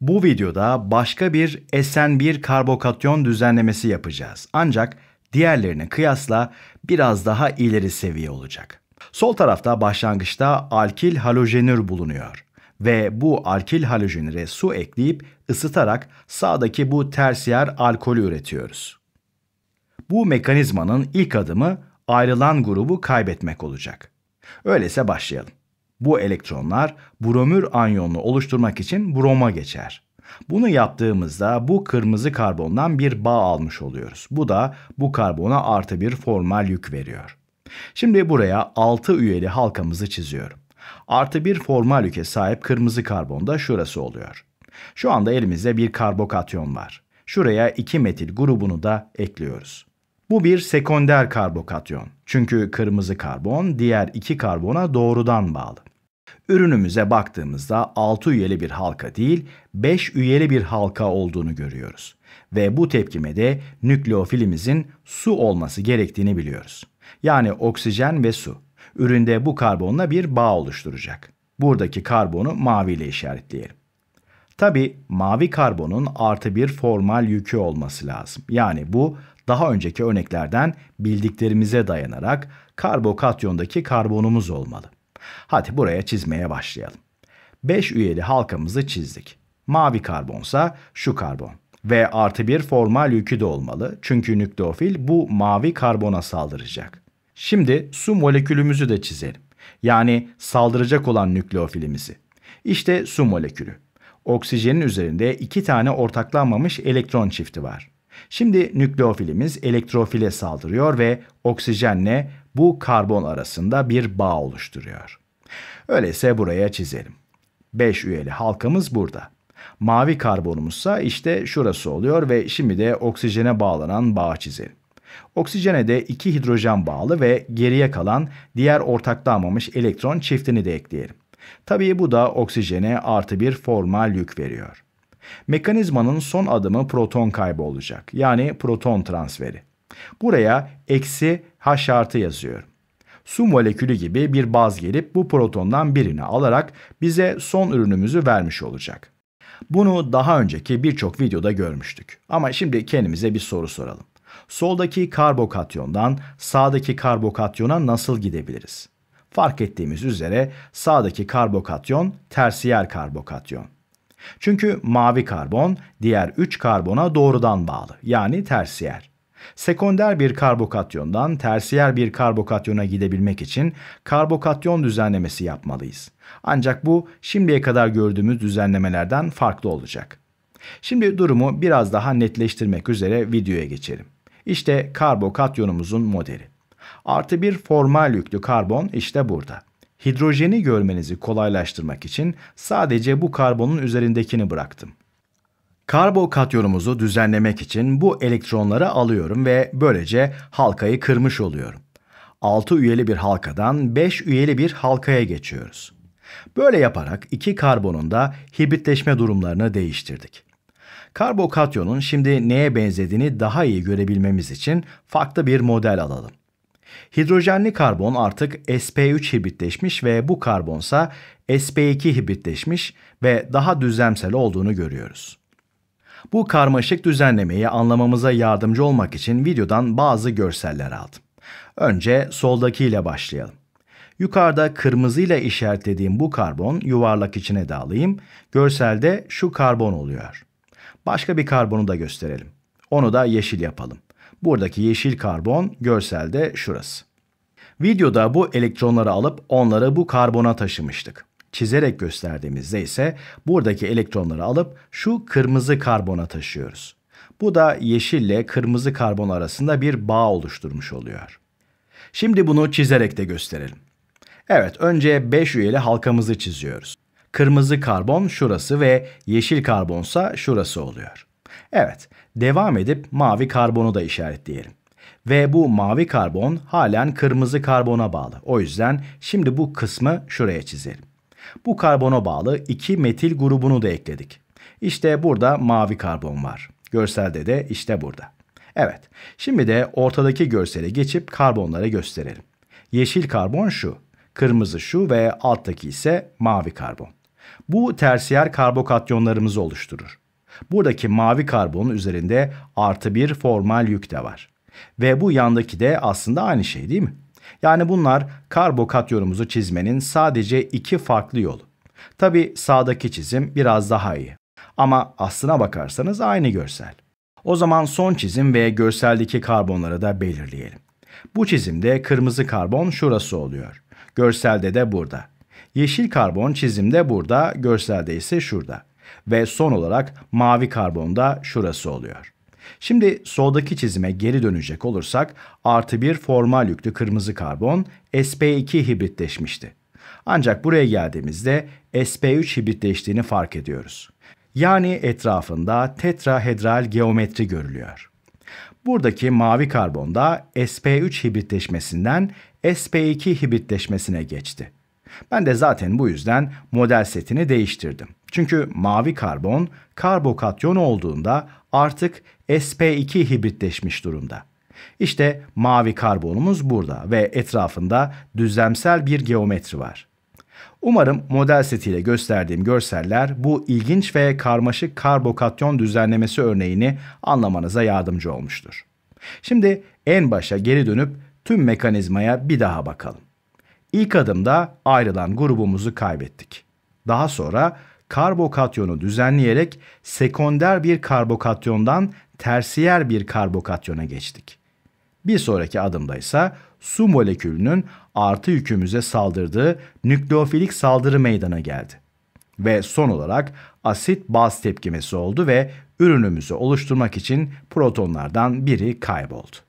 Bu videoda başka bir SN1 karbokatyon düzenlemesi yapacağız. Ancak diğerlerine kıyasla biraz daha ileri seviye olacak. Sol tarafta başlangıçta alkil halojenür bulunuyor ve bu alkil halojenüre su ekleyip ısıtarak sağdaki bu tersiyer alkolü üretiyoruz. Bu mekanizmanın ilk adımı ayrılan grubu kaybetmek olacak. Öyleyse başlayalım. Bu elektronlar bromür anyonunu oluşturmak için broma geçer. Bunu yaptığımızda bu kırmızı karbondan bir bağ almış oluyoruz. Bu da bu karbona artı bir formal yük veriyor. Şimdi buraya 6 üyeli halkamızı çiziyorum. Artı bir formal yüke sahip kırmızı karbon da şurası oluyor. Şu anda elimizde bir karbokatyon var. Şuraya 2 metil grubunu da ekliyoruz. Bu bir sekonder karbokatyon. Çünkü kırmızı karbon diğer iki karbona doğrudan bağlı. Ürünümüze baktığımızda 6 üyeli bir halka değil 5 üyeli bir halka olduğunu görüyoruz. Ve bu tepkime de nükleofilimizin su olması gerektiğini biliyoruz. Yani oksijen ve su. Üründe bu karbonla bir bağ oluşturacak. Buradaki karbonu maviyle işaretleyelim. Tabi mavi karbonun artı bir formal yükü olması lazım. Yani bu daha önceki örneklerden bildiklerimize dayanarak karbokatyondaki karbonumuz olmalı. Hadi buraya çizmeye başlayalım. 5 üyeli halkamızı çizdik. Mavi karbonsa şu karbon. Ve artı bir formal yükü de olmalı. Çünkü nükleofil bu mavi karbona saldıracak. Şimdi su molekülümüzü de çizelim. Yani saldıracak olan nükleofilimizi. İşte su molekülü. Oksijenin üzerinde iki tane ortaklanmamış elektron çifti var. Şimdi nükleofilimiz elektrofile saldırıyor ve oksijenle bu karbon arasında bir bağ oluşturuyor. Öyleyse buraya çizelim. 5 üyeli halkamız burada. Mavi karbonumuzsa işte şurası oluyor ve şimdi de oksijene bağlanan bağ çizelim. Oksijene de 2 hidrojen bağlı ve geriye kalan diğer ortaklanmamış elektron çiftini de ekleyelim. Tabii bu da oksijene artı bir formal yük veriyor. Mekanizmanın son adımı proton kaybı olacak. Yani proton transferi. Buraya eksi H artı yazıyorum. Su molekülü gibi bir baz gelip bu protondan birini alarak bize son ürünümüzü vermiş olacak. Bunu daha önceki birçok videoda görmüştük. Ama şimdi kendimize bir soru soralım. Soldaki karbokatyondan sağdaki karbokatyona nasıl gidebiliriz? Fark ettiğimiz üzere sağdaki karbokatyon tersiyer karbokatyon. Çünkü mavi karbon diğer 3 karbona doğrudan bağlı yani tersiyer. Sekonder bir karbokatyondan tersiyer bir karbokatyona gidebilmek için karbokatyon düzenlemesi yapmalıyız. Ancak bu şimdiye kadar gördüğümüz düzenlemelerden farklı olacak. Şimdi durumu biraz daha netleştirmek üzere videoya geçelim. İşte karbokatyonumuzun modeli. Artı bir formal yüklü karbon işte burada. Hidrojeni görmenizi kolaylaştırmak için sadece bu karbonun üzerindekini bıraktım. Karbokatyonumuzu düzenlemek için bu elektronları alıyorum ve böylece halkayı kırmış oluyorum. 6 üyeli bir halkadan 5 üyeli bir halkaya geçiyoruz. Böyle yaparak iki karbonun da hibritleşme durumlarını değiştirdik. Karbokatyonun şimdi neye benzediğini daha iyi görebilmemiz için farklı bir model alalım. Hidrojenli karbon artık sp3 hibritleşmiş ve bu karbonsa sp2 hibritleşmiş ve daha düzlemsel olduğunu görüyoruz. Bu karmaşık düzenlemeyi anlamamıza yardımcı olmak için videodan bazı görseller aldım. Önce soldakiyle başlayalım. Yukarıda kırmızıyla işaretlediğim bu karbon yuvarlak içine de Görselde şu karbon oluyor. Başka bir karbonu da gösterelim. Onu da yeşil yapalım. Buradaki yeşil karbon görselde şurası. Videoda bu elektronları alıp onları bu karbona taşımıştık çizerek gösterdiğimizde ise buradaki elektronları alıp şu kırmızı karbona taşıyoruz. Bu da yeşille kırmızı karbon arasında bir bağ oluşturmuş oluyor. Şimdi bunu çizerek de gösterelim. Evet, önce 5 üyeli halkamızı çiziyoruz. Kırmızı karbon şurası ve yeşil karbonsa şurası oluyor. Evet, devam edip mavi karbonu da işaretleyelim. Ve bu mavi karbon halen kırmızı karbona bağlı. O yüzden şimdi bu kısmı şuraya çizelim. Bu karbona bağlı iki metil grubunu da ekledik. İşte burada mavi karbon var. Görselde de işte burada. Evet, şimdi de ortadaki görsele geçip karbonlara gösterelim. Yeşil karbon şu, kırmızı şu ve alttaki ise mavi karbon. Bu tersiyer karbokatyonlarımızı oluşturur. Buradaki mavi karbonun üzerinde artı bir formal yük de var. Ve bu yandaki de aslında aynı şey değil mi? Yani bunlar karbokatyonumuzu çizmenin sadece iki farklı yolu. Tabi sağdaki çizim biraz daha iyi. Ama aslına bakarsanız aynı görsel. O zaman son çizim ve görseldeki karbonları da belirleyelim. Bu çizimde kırmızı karbon şurası oluyor. Görselde de burada. Yeşil karbon çizimde burada, görselde ise şurada. Ve son olarak mavi karbon da şurası oluyor. Şimdi soldaki çizime geri dönecek olursak artı bir formal yüklü kırmızı karbon sp2 hibritleşmişti. Ancak buraya geldiğimizde sp3 hibritleştiğini fark ediyoruz. Yani etrafında tetrahedral geometri görülüyor. Buradaki mavi karbon da sp3 hibritleşmesinden sp2 hibritleşmesine geçti. Ben de zaten bu yüzden model setini değiştirdim. Çünkü mavi karbon karbokatyon olduğunda artık SP2 hibritleşmiş durumda. İşte mavi karbonumuz burada ve etrafında düzlemsel bir geometri var. Umarım model setiyle gösterdiğim görseller bu ilginç ve karmaşık karbokatyon düzenlemesi örneğini anlamanıza yardımcı olmuştur. Şimdi en başa geri dönüp tüm mekanizmaya bir daha bakalım. İlk adımda ayrılan grubumuzu kaybettik. Daha sonra karbokatyonu düzenleyerek sekonder bir karbokatyondan tersiyer bir karbokatyona geçtik. Bir sonraki adımda ise su molekülünün artı yükümüze saldırdığı nükleofilik saldırı meydana geldi. Ve son olarak asit baz tepkimesi oldu ve ürünümüzü oluşturmak için protonlardan biri kayboldu.